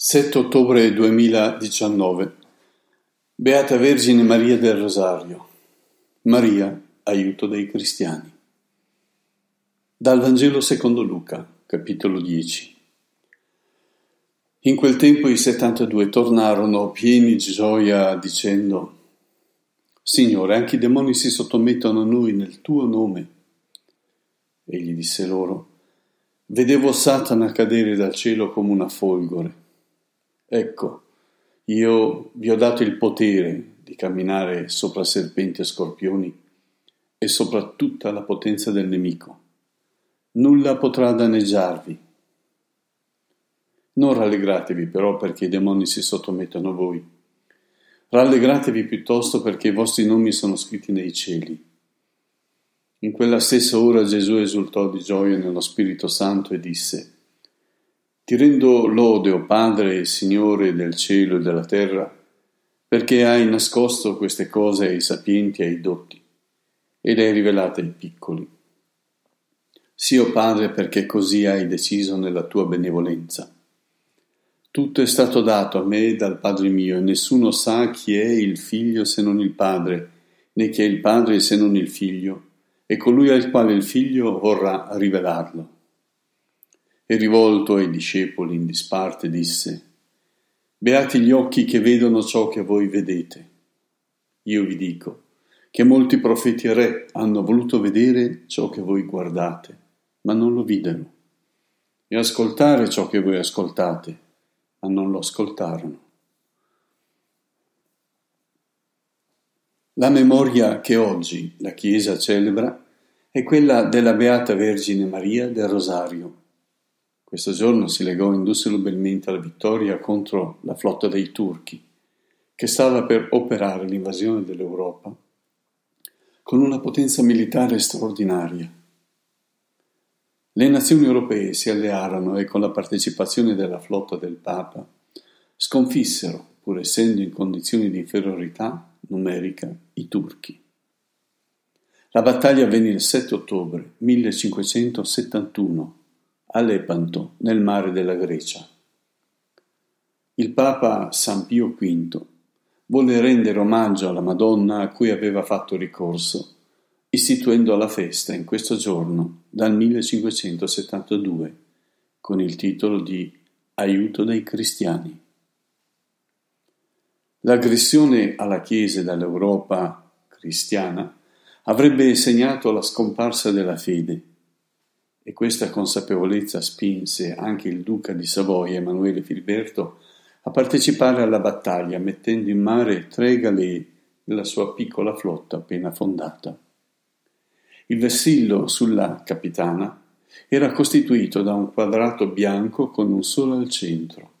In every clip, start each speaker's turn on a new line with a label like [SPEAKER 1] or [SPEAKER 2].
[SPEAKER 1] 7 ottobre 2019 Beata Vergine Maria del Rosario Maria, aiuto dei cristiani Dal Vangelo secondo Luca, capitolo 10 In quel tempo i 72 tornarono pieni di gioia dicendo Signore, anche i demoni si sottomettono a noi nel tuo nome. Egli disse loro Vedevo Satana cadere dal cielo come una folgore Ecco, io vi ho dato il potere di camminare sopra serpenti e scorpioni e sopra tutta la potenza del nemico. Nulla potrà danneggiarvi. Non rallegratevi però perché i demoni si sottomettono a voi. Rallegratevi piuttosto perché i vostri nomi sono scritti nei cieli. In quella stessa ora Gesù esultò di gioia nello Spirito Santo e disse, ti rendo lode, o oh Padre, Signore del cielo e della terra, perché hai nascosto queste cose ai sapienti e ai dotti, ed hai rivelate ai piccoli. Sì, o oh Padre, perché così hai deciso nella tua benevolenza. Tutto è stato dato a me dal Padre mio, e nessuno sa chi è il Figlio se non il Padre, né chi è il Padre se non il Figlio, e colui al quale il Figlio vorrà rivelarlo. E rivolto ai discepoli in disparte disse, Beati gli occhi che vedono ciò che voi vedete. Io vi dico che molti profeti e re hanno voluto vedere ciò che voi guardate, ma non lo videro, e ascoltare ciò che voi ascoltate, ma non lo ascoltarono. La memoria che oggi la Chiesa celebra è quella della Beata Vergine Maria del Rosario questo giorno si legò indissolubilmente alla vittoria contro la flotta dei turchi, che stava per operare l'invasione dell'Europa con una potenza militare straordinaria. Le nazioni europee si allearono e con la partecipazione della flotta del Papa sconfissero, pur essendo in condizioni di inferiorità numerica, i turchi. La battaglia avvenne il 7 ottobre 1571 a Lepanto, nel mare della Grecia. Il Papa San Pio V volle rendere omaggio alla Madonna a cui aveva fatto ricorso, istituendo la festa in questo giorno dal 1572 con il titolo di Aiuto dei cristiani. L'aggressione alla Chiesa dall'Europa cristiana avrebbe segnato la scomparsa della fede e questa consapevolezza spinse anche il duca di Savoia Emanuele Filiberto a partecipare alla battaglia mettendo in mare tre galee della sua piccola flotta appena fondata. Il vessillo sulla capitana era costituito da un quadrato bianco con un sole al centro,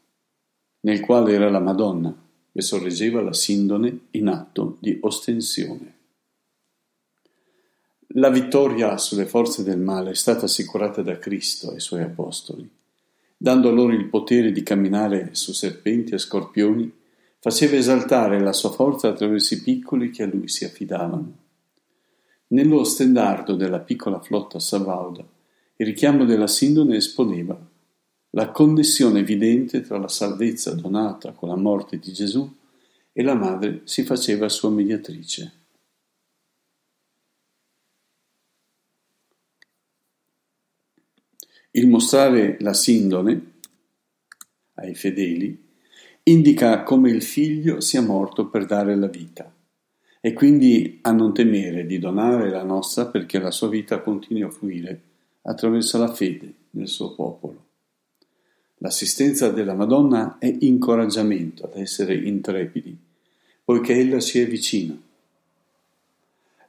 [SPEAKER 1] nel quale era la Madonna e sorreggeva la sindone in atto di ostensione. La vittoria sulle forze del male è stata assicurata da Cristo e i suoi apostoli. Dando loro il potere di camminare su serpenti e scorpioni, faceva esaltare la sua forza attraverso i piccoli che a lui si affidavano. Nello stendardo della piccola flotta Savauda, il richiamo della sindone esponeva la connessione evidente tra la salvezza donata con la morte di Gesù e la madre si faceva sua mediatrice. Il mostrare la sindone ai fedeli indica come il figlio sia morto per dare la vita e quindi a non temere di donare la nostra perché la sua vita continui a fluire attraverso la fede nel suo popolo. L'assistenza della Madonna è incoraggiamento ad essere intrepidi, poiché ella ci è vicina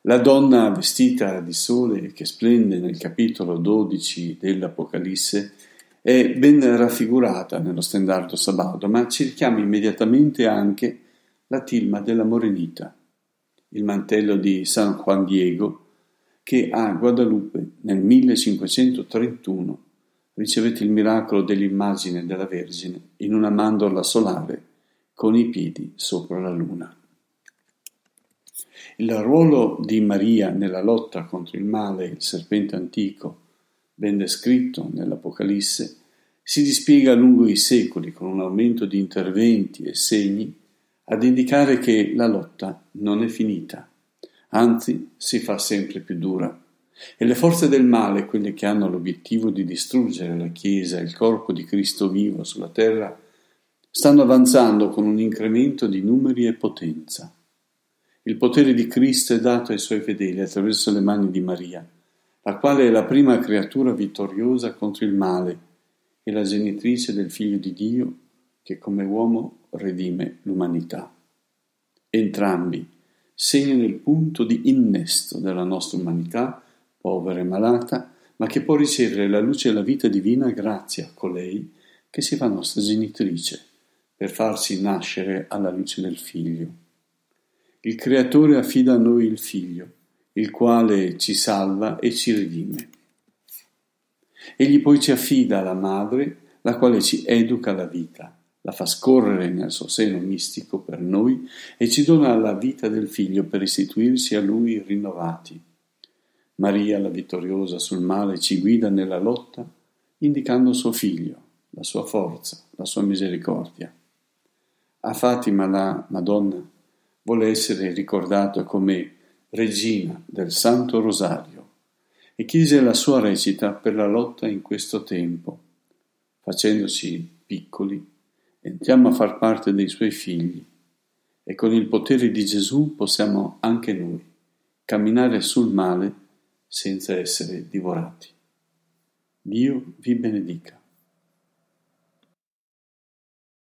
[SPEAKER 1] la donna vestita di sole che splende nel capitolo 12 dell'Apocalisse è ben raffigurata nello stendardo sabaudo, ma ci richiama immediatamente anche la tilma della Morenita, il mantello di San Juan Diego, che a Guadalupe nel 1531 ricevette il miracolo dell'immagine della Vergine in una mandorla solare con i piedi sopra la luna. Il ruolo di Maria nella lotta contro il male il serpente antico, ben descritto nell'Apocalisse, si dispiega lungo i secoli con un aumento di interventi e segni ad indicare che la lotta non è finita, anzi si fa sempre più dura. E le forze del male, quelle che hanno l'obiettivo di distruggere la Chiesa e il corpo di Cristo vivo sulla terra, stanno avanzando con un incremento di numeri e potenza. Il potere di Cristo è dato ai suoi fedeli attraverso le mani di Maria, la quale è la prima creatura vittoriosa contro il male e la genitrice del Figlio di Dio che come uomo redime l'umanità. Entrambi segnano il punto di innesto della nostra umanità, povera e malata, ma che può ricevere la luce e la vita divina grazie a colei che si fa nostra genitrice per farsi nascere alla luce del Figlio il Creatore affida a noi il Figlio, il quale ci salva e ci redime. Egli poi ci affida alla Madre, la quale ci educa la vita, la fa scorrere nel suo seno mistico per noi e ci dona la vita del Figlio per restituirsi a Lui rinnovati. Maria, la vittoriosa sul male, ci guida nella lotta, indicando suo Figlio, la sua forza, la sua misericordia. A Fatima la Madonna vuole essere ricordato come regina del Santo Rosario e chiese la sua recita per la lotta in questo tempo. Facendosi piccoli, entriamo a far parte dei suoi figli e con il potere di Gesù possiamo anche noi camminare sul male senza essere divorati. Dio vi benedica.